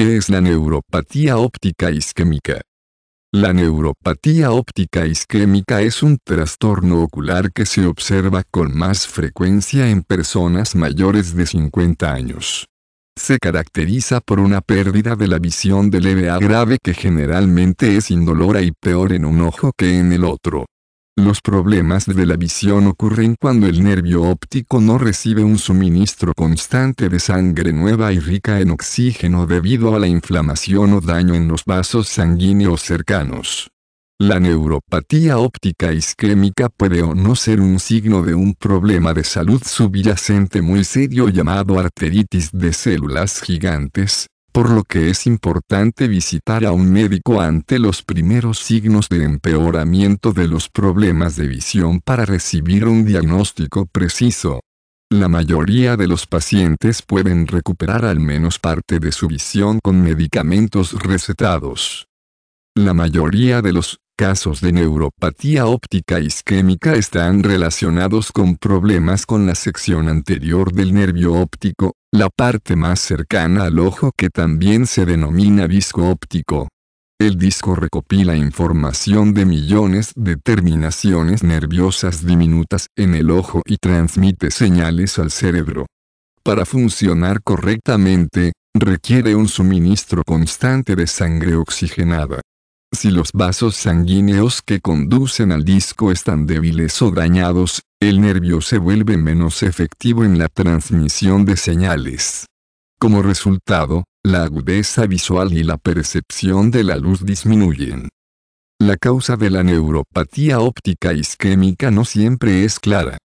¿Qué es la neuropatía óptica isquémica? La neuropatía óptica isquémica es un trastorno ocular que se observa con más frecuencia en personas mayores de 50 años. Se caracteriza por una pérdida de la visión de leve a grave que generalmente es indolora y peor en un ojo que en el otro. Los problemas de la visión ocurren cuando el nervio óptico no recibe un suministro constante de sangre nueva y rica en oxígeno debido a la inflamación o daño en los vasos sanguíneos cercanos. La neuropatía óptica isquémica puede o no ser un signo de un problema de salud subyacente muy serio llamado arteritis de células gigantes, por lo que es importante visitar a un médico ante los primeros signos de empeoramiento de los problemas de visión para recibir un diagnóstico preciso. La mayoría de los pacientes pueden recuperar al menos parte de su visión con medicamentos recetados. La mayoría de los casos de neuropatía óptica isquémica están relacionados con problemas con la sección anterior del nervio óptico, la parte más cercana al ojo que también se denomina disco óptico. El disco recopila información de millones de terminaciones nerviosas diminutas en el ojo y transmite señales al cerebro. Para funcionar correctamente, requiere un suministro constante de sangre oxigenada. Si los vasos sanguíneos que conducen al disco están débiles o dañados, el nervio se vuelve menos efectivo en la transmisión de señales. Como resultado, la agudeza visual y la percepción de la luz disminuyen. La causa de la neuropatía óptica isquémica no siempre es clara.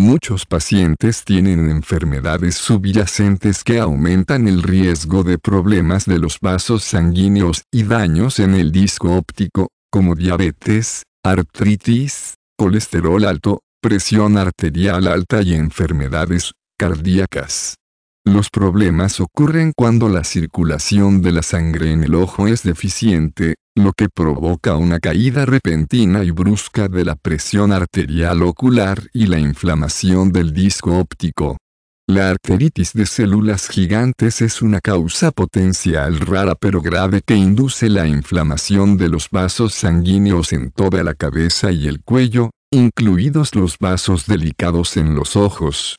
Muchos pacientes tienen enfermedades subyacentes que aumentan el riesgo de problemas de los vasos sanguíneos y daños en el disco óptico, como diabetes, artritis, colesterol alto, presión arterial alta y enfermedades cardíacas. Los problemas ocurren cuando la circulación de la sangre en el ojo es deficiente, lo que provoca una caída repentina y brusca de la presión arterial ocular y la inflamación del disco óptico. La arteritis de células gigantes es una causa potencial rara pero grave que induce la inflamación de los vasos sanguíneos en toda la cabeza y el cuello, incluidos los vasos delicados en los ojos.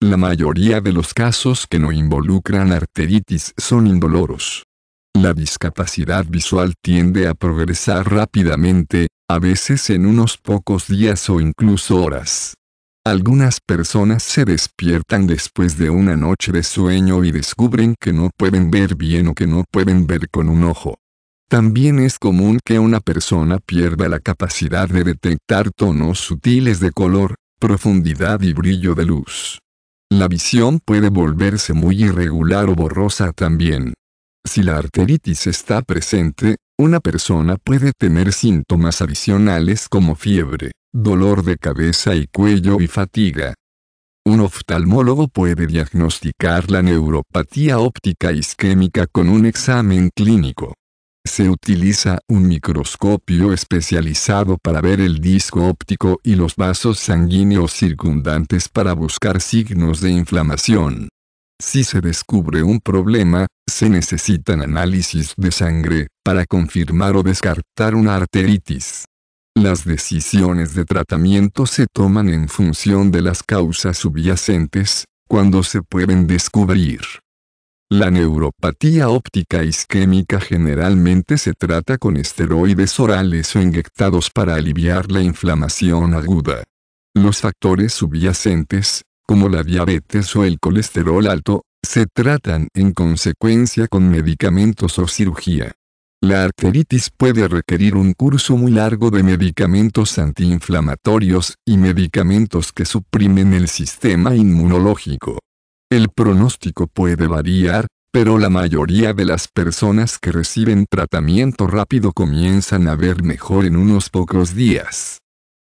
La mayoría de los casos que no involucran arteritis son indoloros. La discapacidad visual tiende a progresar rápidamente, a veces en unos pocos días o incluso horas. Algunas personas se despiertan después de una noche de sueño y descubren que no pueden ver bien o que no pueden ver con un ojo. También es común que una persona pierda la capacidad de detectar tonos sutiles de color, profundidad y brillo de luz. La visión puede volverse muy irregular o borrosa también. Si la arteritis está presente, una persona puede tener síntomas adicionales como fiebre, dolor de cabeza y cuello y fatiga. Un oftalmólogo puede diagnosticar la neuropatía óptica isquémica con un examen clínico. Se utiliza un microscopio especializado para ver el disco óptico y los vasos sanguíneos circundantes para buscar signos de inflamación. Si se descubre un problema, se necesitan análisis de sangre, para confirmar o descartar una arteritis. Las decisiones de tratamiento se toman en función de las causas subyacentes, cuando se pueden descubrir. La neuropatía óptica isquémica generalmente se trata con esteroides orales o inyectados para aliviar la inflamación aguda. Los factores subyacentes, como la diabetes o el colesterol alto, se tratan en consecuencia con medicamentos o cirugía. La arteritis puede requerir un curso muy largo de medicamentos antiinflamatorios y medicamentos que suprimen el sistema inmunológico. El pronóstico puede variar, pero la mayoría de las personas que reciben tratamiento rápido comienzan a ver mejor en unos pocos días.